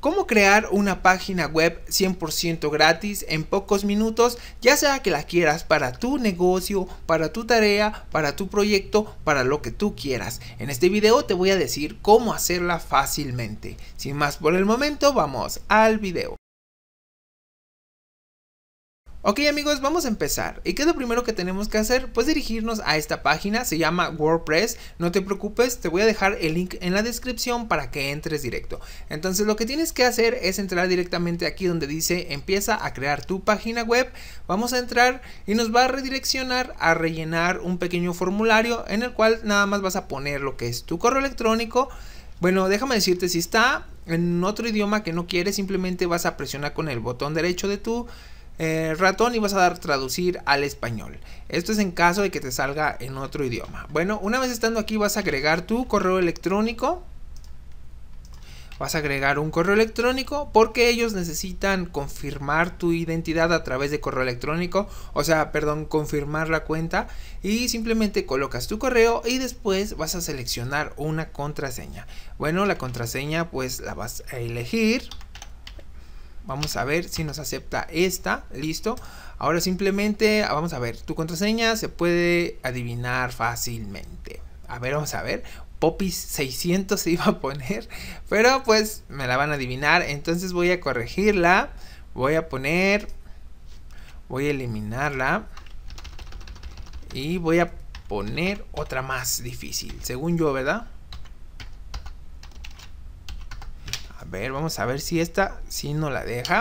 ¿Cómo crear una página web 100% gratis en pocos minutos, ya sea que la quieras para tu negocio, para tu tarea, para tu proyecto, para lo que tú quieras? En este video te voy a decir cómo hacerla fácilmente. Sin más por el momento, vamos al video. Ok amigos, vamos a empezar. ¿Y qué es lo primero que tenemos que hacer? Pues dirigirnos a esta página, se llama WordPress. No te preocupes, te voy a dejar el link en la descripción para que entres directo. Entonces lo que tienes que hacer es entrar directamente aquí donde dice empieza a crear tu página web. Vamos a entrar y nos va a redireccionar a rellenar un pequeño formulario en el cual nada más vas a poner lo que es tu correo electrónico. Bueno, déjame decirte, si está en otro idioma que no quieres, simplemente vas a presionar con el botón derecho de tu eh, ratón y vas a dar traducir al español. Esto es en caso de que te salga en otro idioma. Bueno, una vez estando aquí vas a agregar tu correo electrónico. Vas a agregar un correo electrónico porque ellos necesitan confirmar tu identidad a través de correo electrónico, o sea, perdón, confirmar la cuenta y simplemente colocas tu correo y después vas a seleccionar una contraseña. Bueno, la contraseña pues la vas a elegir. Vamos a ver si nos acepta esta. Listo. Ahora simplemente, ah, vamos a ver, tu contraseña se puede adivinar fácilmente. A ver, vamos a ver. Popis 600 se iba a poner, pero pues me la van a adivinar. Entonces voy a corregirla. Voy a poner, voy a eliminarla. Y voy a poner otra más difícil, según yo, ¿verdad? ver, vamos a ver si esta, si no la deja.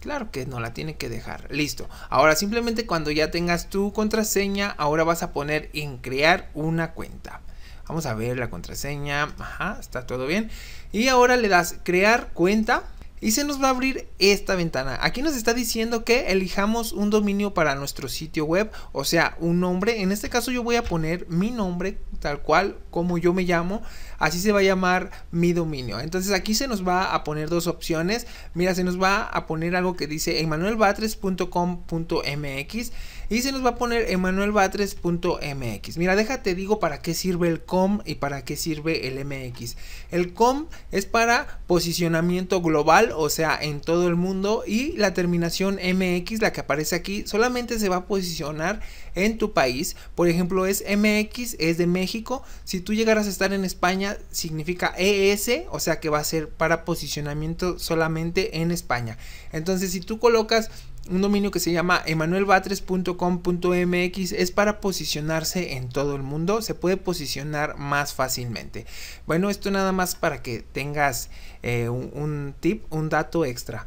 Claro que no la tiene que dejar. Listo. Ahora simplemente cuando ya tengas tu contraseña, ahora vas a poner en crear una cuenta. Vamos a ver la contraseña. Ajá, está todo bien. Y ahora le das crear cuenta y se nos va a abrir esta ventana. Aquí nos está diciendo que elijamos un dominio para nuestro sitio web, o sea, un nombre. En este caso yo voy a poner mi nombre, tal cual como yo me llamo, así se va a llamar mi dominio. Entonces aquí se nos va a poner dos opciones. Mira, se nos va a poner algo que dice emanuelbatres.com.mx y se nos va a poner emanuelbatres.mx. Mira, déjate digo para qué sirve el COM y para qué sirve el MX. El COM es para posicionamiento global, o sea, en todo el mundo y la terminación MX, la que aparece aquí, solamente se va a posicionar en tu país. Por ejemplo, es MX, es de México. Si tú llegaras a estar en España, significa ES, o sea que va a ser para posicionamiento solamente en España. Entonces, si tú colocas un dominio que se llama emanuelbatres.com.mx es para posicionarse en todo el mundo, se puede posicionar más fácilmente. Bueno, esto nada más para que tengas eh, un tip, un dato extra.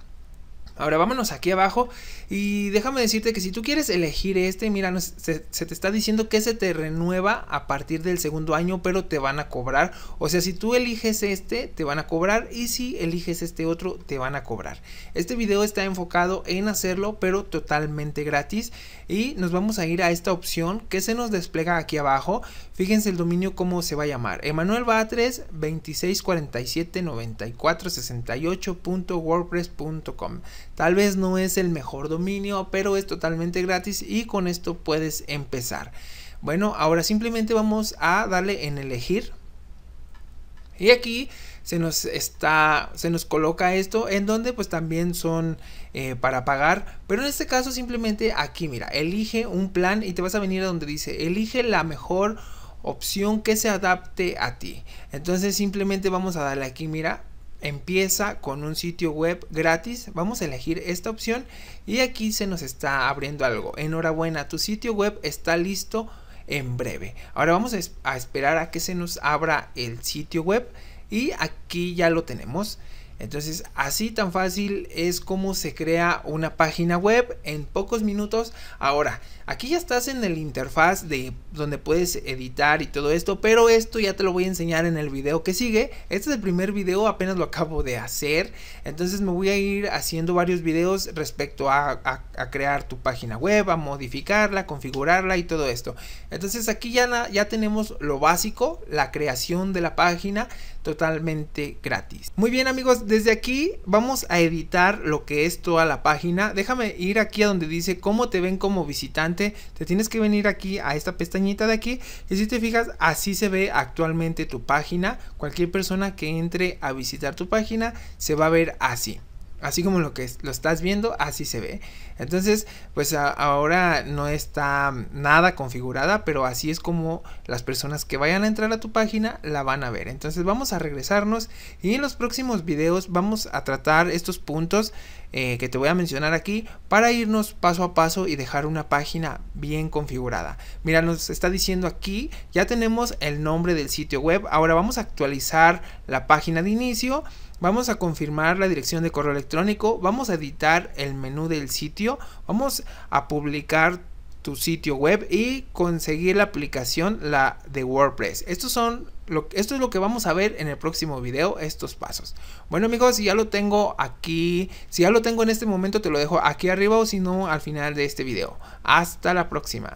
Ahora vámonos aquí abajo y déjame decirte que si tú quieres elegir este, mira, se, te está diciendo que se te renueva a partir del segundo año, pero te van a cobrar. O sea, si tú eliges este, te van a cobrar y si eliges este otro, te van a cobrar. Este video está enfocado en hacerlo, pero totalmente gratis. Y nos vamos a ir a esta opción que se nos despliega aquí abajo. Fíjense el dominio cómo se va a llamar. Emanuel Batres 2647 Tal vez no es el mejor dominio, pero es totalmente gratis y con esto puedes empezar. Bueno, ahora simplemente vamos a darle en elegir. Y aquí se nos está, se nos coloca esto en donde pues también son eh, para pagar. Pero en este caso simplemente aquí, mira, elige un plan y te vas a venir a donde dice, elige la mejor opción que se adapte a ti. Entonces simplemente vamos a darle aquí, mira, empieza con un sitio web gratis. Vamos a elegir esta opción y aquí se nos está abriendo algo. Enhorabuena, tu sitio web está listo en breve. Ahora vamos a esperar a que se nos abra el sitio web y aquí ya lo tenemos. Entonces, así tan fácil es como se crea una página web en pocos minutos. Ahora, aquí ya estás en el interfaz de donde puedes editar y todo esto, pero esto ya te lo voy a enseñar en el video que sigue. Este es el primer video, apenas lo acabo de hacer. Entonces me voy a ir haciendo varios videos respecto a, crear tu página web, a modificarla, configurarla y todo esto. Entonces aquí ya, ya tenemos lo básico, la creación de la página totalmente gratis. Muy bien amigos, desde aquí vamos a editar lo que es toda la página. Déjame ir aquí a donde dice cómo te ven como visitante. Te tienes que venir aquí a esta pestañita de aquí. Y si te fijas, así se ve actualmente tu página. Cualquier persona que entre a visitar tu página se va a ver así así como lo que lo estás viendo, así se ve. Entonces, pues ahora no está nada configurada, pero así es como las personas que vayan a entrar a tu página la van a ver. Entonces vamos a regresarnos y en los próximos videos vamos a tratar estos puntos eh, que te voy a mencionar aquí para irnos paso a paso y dejar una página bien configurada. Mira, nos está diciendo aquí, ya tenemos el nombre del sitio web, ahora vamos a actualizar la página de inicio Vamos a confirmar la dirección de correo electrónico, vamos a editar el menú del sitio, vamos a publicar tu sitio web y conseguir la aplicación la de WordPress. Estos son lo, esto es lo que vamos a ver en el próximo video, estos pasos. Bueno amigos, si ya lo tengo aquí, si ya lo tengo en este momento te lo dejo aquí arriba o si no al final de este video. Hasta la próxima.